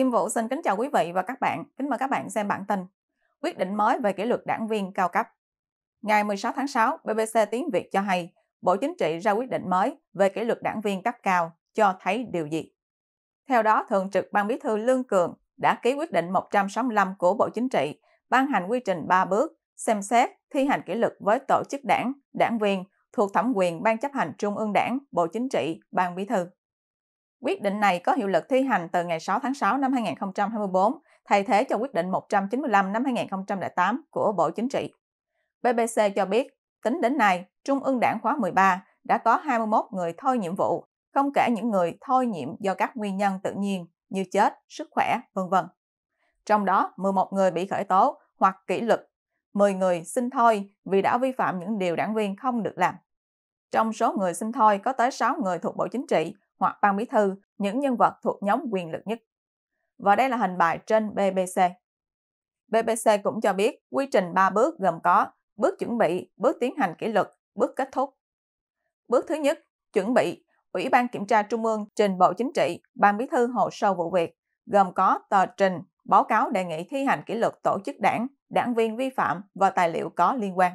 Kim Vũ xin kính chào quý vị và các bạn. Kính mời các bạn xem bản tin. Quyết định mới về kỷ luật đảng viên cao cấp. Ngày 16 tháng 6, BBC Tiếng Việt cho hay Bộ Chính trị ra quyết định mới về kỷ luật đảng viên cấp cao cho thấy điều gì. Theo đó, Thường trực Ban Bí thư Lương Cường đã ký quyết định 165 của Bộ Chính trị ban hành quy trình 3 bước xem xét thi hành kỷ luật với tổ chức đảng, đảng viên thuộc thẩm quyền Ban chấp hành Trung ương Đảng, Bộ Chính trị, Ban Bí thư. Quyết định này có hiệu lực thi hành từ ngày 6 tháng 6 năm 2024, thay thế cho quyết định 195 năm 2008 của Bộ Chính trị. BBC cho biết, tính đến nay, Trung ương Đảng khóa 13 đã có 21 người thôi nhiệm vụ, không kể những người thôi nhiệm do các nguyên nhân tự nhiên như chết, sức khỏe, vân vân. Trong đó, 11 người bị khởi tố hoặc kỷ luật, 10 người xin thôi vì đã vi phạm những điều đảng viên không được làm. Trong số người xin thôi có tới 6 người thuộc Bộ Chính trị hoặc ban bí thư, những nhân vật thuộc nhóm quyền lực nhất. Và đây là hình bài trên BBC. BBC cũng cho biết quy trình 3 bước gồm có bước chuẩn bị, bước tiến hành kỷ luật, bước kết thúc. Bước thứ nhất, chuẩn bị, Ủy ban Kiểm tra Trung ương trình Bộ Chính trị, Ban Bí thư hồ sơ vụ việc, gồm có tờ trình, báo cáo đề nghị thi hành kỷ luật tổ chức đảng, đảng viên vi phạm và tài liệu có liên quan.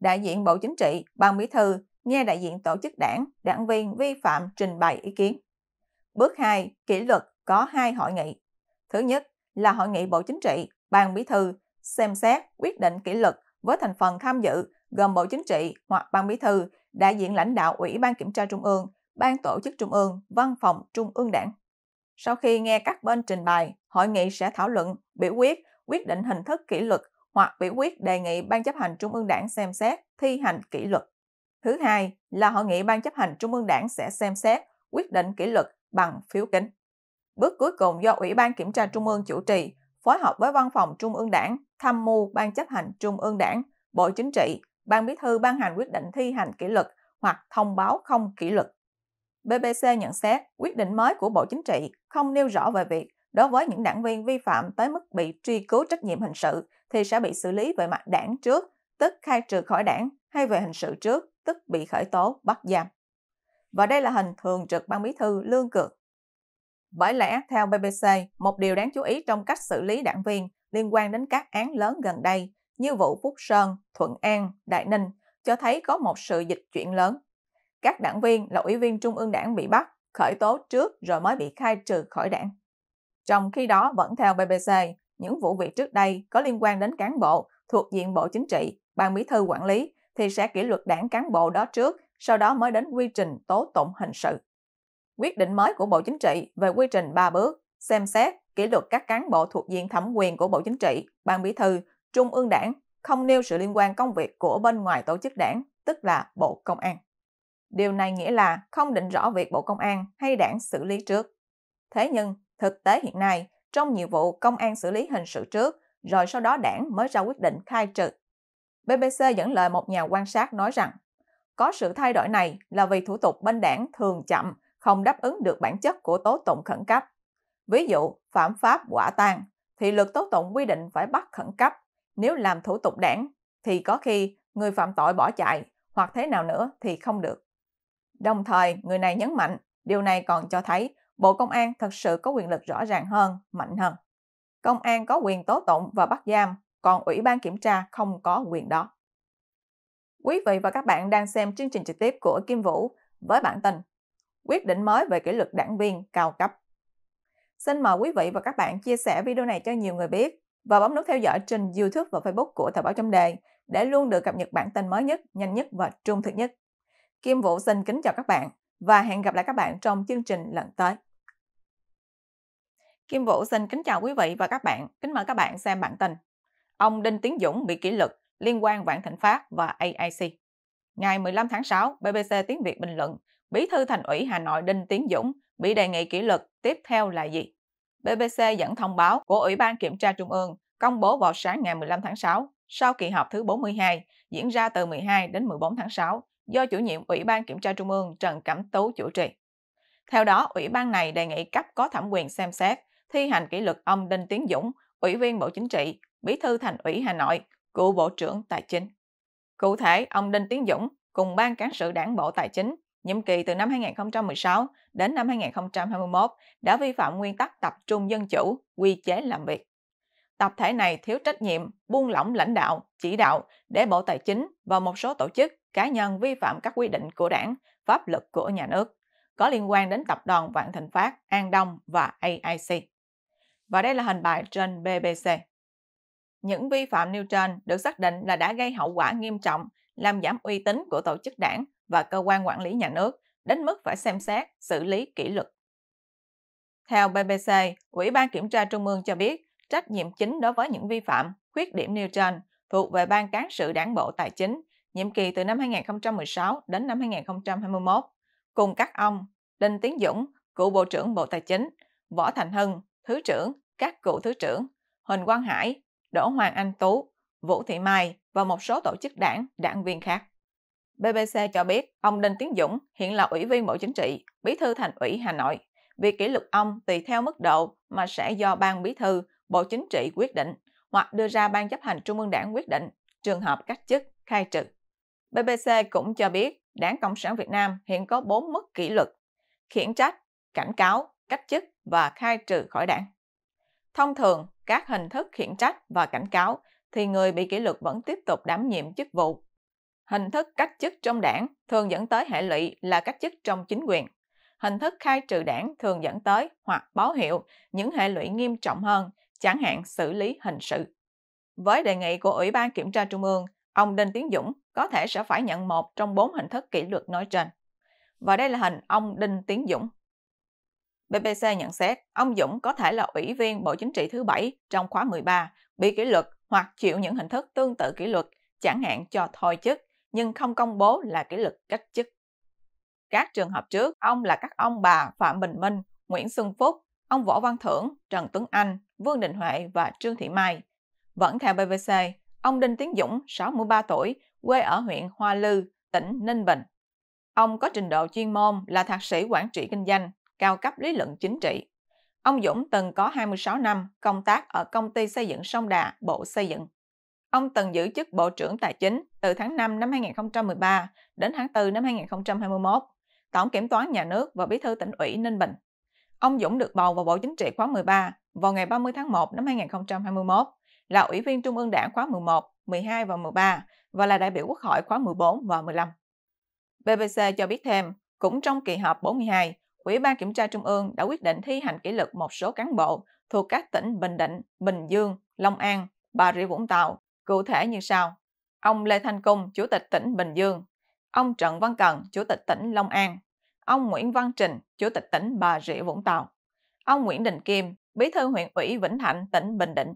Đại diện Bộ Chính trị, Ban Bí thư nghe đại diện tổ chức đảng, đảng viên vi phạm trình bày ý kiến. Bước 2, kỷ luật có hai hội nghị. Thứ nhất là hội nghị Bộ Chính trị, Ban Bí thư xem xét quyết định kỷ luật với thành phần tham dự gồm Bộ Chính trị hoặc Ban Bí thư, đại diện lãnh đạo Ủy ban Kiểm tra Trung ương, Ban Tổ chức Trung ương, Văn phòng Trung ương Đảng. Sau khi nghe các bên trình bày, hội nghị sẽ thảo luận, biểu quyết, quyết định hình thức kỷ luật hoặc biểu quyết đề nghị Ban chấp hành Trung ương Đảng xem xét thi hành kỷ luật. Thứ hai là hội nghị ban chấp hành Trung ương Đảng sẽ xem xét quyết định kỷ luật bằng phiếu kín. Bước cuối cùng do Ủy ban Kiểm tra Trung ương chủ trì, phối hợp với Văn phòng Trung ương Đảng, tham mưu Ban chấp hành Trung ương Đảng, Bộ Chính trị, Ban Bí thư ban hành quyết định thi hành kỷ luật hoặc thông báo không kỷ luật. BBC nhận xét quyết định mới của Bộ Chính trị không nêu rõ về việc đối với những đảng viên vi phạm tới mức bị truy cứu trách nhiệm hình sự thì sẽ bị xử lý về mặt đảng trước, tức khai trừ khỏi đảng hay về hình sự trước tức bị khởi tố bắt giam. Và đây là hình thường trực ban bí thư Lương Cường. Bởi lẽ, theo BBC, một điều đáng chú ý trong cách xử lý đảng viên liên quan đến các án lớn gần đây như vụ Phúc Sơn, Thuận An, Đại Ninh cho thấy có một sự dịch chuyển lớn. Các đảng viên là ủy viên Trung ương đảng bị bắt, khởi tố trước rồi mới bị khai trừ khỏi đảng. Trong khi đó, vẫn theo BBC, những vụ việc trước đây có liên quan đến cán bộ thuộc diện Bộ Chính trị, Ban Bí thư quản lý thì sẽ kỷ luật đảng cán bộ đó trước, sau đó mới đến quy trình tố tụng hình sự. Quyết định mới của Bộ Chính trị về quy trình 3 bước, xem xét, kỷ luật các cán bộ thuộc diện thẩm quyền của Bộ Chính trị, Ban Bí thư, Trung ương Đảng không nêu sự liên quan công việc của bên ngoài tổ chức đảng, tức là Bộ Công an. Điều này nghĩa là không định rõ việc Bộ Công an hay đảng xử lý trước. Thế nhưng, thực tế hiện nay, trong nhiều vụ công an xử lý hình sự trước, rồi sau đó đảng mới ra quyết định khai trừ BBC dẫn lời một nhà quan sát nói rằng có sự thay đổi này là vì thủ tục bên đảng thường chậm, không đáp ứng được bản chất của tố tụng khẩn cấp. Ví dụ, phạm pháp quả tang thì luật tố tụng quy định phải bắt khẩn cấp. Nếu làm thủ tục đảng thì có khi người phạm tội bỏ chạy hoặc thế nào nữa thì không được. Đồng thời, người này nhấn mạnh, điều này còn cho thấy Bộ Công an thật sự có quyền lực rõ ràng hơn, mạnh hơn. Công an có quyền tố tụng và bắt giam, còn Ủy ban kiểm tra không có quyền đó. Quý vị và các bạn đang xem chương trình trực tiếp của Kim Vũ với bản tin Quyết định mới về kỷ luật đảng viên cao cấp. Xin mời quý vị và các bạn chia sẻ video này cho nhiều người biết và bấm nút theo dõi trên YouTube và Facebook của Thời báo trong đề để luôn được cập nhật bản tin mới nhất, nhanh nhất và trung thực nhất. Kim Vũ xin kính chào các bạn và hẹn gặp lại các bạn trong chương trình lần tới. Kim Vũ xin kính chào quý vị và các bạn, kính mời các bạn xem bản tin ông Đinh Tiến Dũng bị kỷ luật liên quan Vạn Thịnh Phát và AIC. Ngày 15 tháng 6, BBC Tiếng Việt bình luận Bí thư Thành ủy Hà Nội Đinh Tiến Dũng bị đề nghị kỷ luật tiếp theo là gì? BBC dẫn thông báo của Ủy ban Kiểm tra Trung ương công bố vào sáng ngày 15 tháng 6 sau kỳ họp thứ 42 diễn ra từ 12 đến 14 tháng 6 do chủ nhiệm Ủy ban Kiểm tra Trung ương Trần Cẩm Tú chủ trì. Theo đó, Ủy ban này đề nghị cấp có thẩm quyền xem xét thi hành kỷ luật ông Đinh Tiến Dũng, Ủy viên Bộ Chính trị, Bí thư Thành ủy Hà Nội, cựu Bộ trưởng Tài chính. Cụ thể, ông Đinh Tiến Dũng cùng Ban Cán sự Đảng Bộ Tài chính nhiệm kỳ từ năm 2016 đến năm 2021 đã vi phạm nguyên tắc tập trung dân chủ, quy chế làm việc. Tập thể này thiếu trách nhiệm, buông lỏng lãnh đạo, chỉ đạo để Bộ Tài chính và một số tổ chức, cá nhân vi phạm các quy định của đảng, pháp luật của nhà nước có liên quan đến tập đoàn Vạn Thịnh Phát, An Đông và AIC. Và đây là hình bài trên BBC. Những vi phạm nêu trên được xác định là đã gây hậu quả nghiêm trọng, làm giảm uy tín của tổ chức đảng và cơ quan quản lý nhà nước, đến mức phải xem xét, xử lý kỷ luật. Theo BBC, Ủy ban Kiểm tra Trung ương cho biết trách nhiệm chính đối với những vi phạm, khuyết điểm nêu trên thuộc về Ban Cán sự Đảng Bộ Tài chính, nhiệm kỳ từ năm 2016 đến năm 2021, cùng các ông Đinh Tiến Dũng, cựu Bộ trưởng Bộ Tài chính, Võ Thành Hưng, Thứ trưởng, các cựu Thứ trưởng, Huỳnh Quang Hải, Đỗ Hoàng Anh Tú, Vũ Thị Mai và một số tổ chức đảng, đảng viên khác. BBC cho biết ông Đinh Tiến Dũng hiện là Ủy viên Bộ Chính trị, Bí thư Thành ủy Hà Nội. Việc kỷ luật ông tùy theo mức độ mà sẽ do Ban Bí thư, Bộ Chính trị quyết định hoặc đưa ra Ban chấp hành Trung ương đảng quyết định, trường hợp cách chức, khai trừ. BBC cũng cho biết Đảng Cộng sản Việt Nam hiện có 4 mức kỷ luật, khiển trách, cảnh cáo, cách chức và khai trừ khỏi đảng. Thông thường, các hình thức khiển trách và cảnh cáo thì người bị kỷ luật vẫn tiếp tục đảm nhiệm chức vụ. Hình thức cách chức trong đảng thường dẫn tới hệ lụy là cách chức trong chính quyền. Hình thức khai trừ đảng thường dẫn tới hoặc báo hiệu những hệ lụy nghiêm trọng hơn, chẳng hạn xử lý hình sự. Với đề nghị của Ủy ban Kiểm tra Trung ương, ông Đinh Tiến Dũng có thể sẽ phải nhận một trong bốn hình thức kỷ luật nói trên. Và đây là hình ông Đinh Tiến Dũng BBC nhận xét ông Dũng có thể là ủy viên Bộ Chính trị thứ bảy trong khóa 13, bị kỷ luật hoặc chịu những hình thức tương tự kỷ luật, chẳng hạn cho thôi chức, nhưng không công bố là kỷ luật cách chức. Các trường hợp trước, ông là các ông bà Phạm Bình Minh, Nguyễn Xuân Phúc, ông Võ Văn Thưởng, Trần Tuấn Anh, Vương Đình Huệ và Trương Thị Mai. Vẫn theo BBC, ông Đinh Tiến Dũng, 63 tuổi, quê ở huyện Hoa Lư, tỉnh Ninh Bình. Ông có trình độ chuyên môn là thạc sĩ quản trị kinh doanh, cao cấp lý luận chính trị. Ông Dũng từng có 26 năm công tác ở công ty xây dựng Sông Đà, Bộ Xây dựng. Ông từng giữ chức Bộ trưởng Tài chính từ tháng 5 năm 2013 đến tháng 4 năm 2021, Tổng Kiểm toán Nhà nước và Bí thư tỉnh ủy Ninh Bình. Ông Dũng được bầu vào Bộ Chính trị khóa 13 vào ngày 30 tháng 1 năm 2021, là Ủy viên Trung ương Đảng khóa 11, 12 và 13 và là đại biểu Quốc hội khóa 14 và 15. BBC cho biết thêm, cũng trong kỳ họp 42, Ủy ban Kiểm tra Trung ương đã quyết định thi hành kỷ luật một số cán bộ thuộc các tỉnh Bình Định, Bình Dương, Long An, Bà Rịa Vũng Tàu, cụ thể như sau. Ông Lê Thanh Cung, Chủ tịch tỉnh Bình Dương, ông Trần Văn Cần, Chủ tịch tỉnh Long An, ông Nguyễn Văn Trình, Chủ tịch tỉnh Bà Rịa Vũng Tàu, ông Nguyễn Đình Kim, Bí thư huyện ủy Vĩnh Thạnh, tỉnh Bình Định.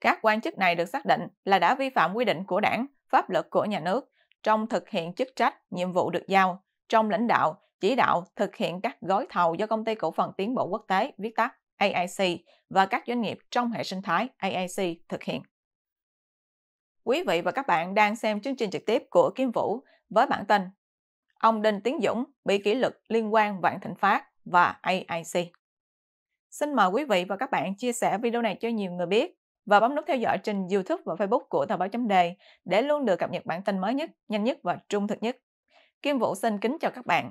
Các quan chức này được xác định là đã vi phạm quy định của đảng, pháp luật của nhà nước trong thực hiện chức trách, nhiệm vụ được giao, trong lãnh đạo, chỉ đạo thực hiện các gói thầu do Công ty Cổ phần Tiến bộ Quốc tế, viết tắt AIC và các doanh nghiệp trong hệ sinh thái AIC thực hiện. Quý vị và các bạn đang xem chương trình trực tiếp của Kim Vũ với bản tin Ông Đinh Tiến Dũng bị kỷ luật liên quan Vạn Thịnh Phát và AIC. Xin mời quý vị và các bạn chia sẻ video này cho nhiều người biết và bấm nút theo dõi trên YouTube và Facebook của Tờ báo chấm đề để luôn được cập nhật bản tin mới nhất, nhanh nhất và trung thực nhất. Kim Vũ xin kính chào các bạn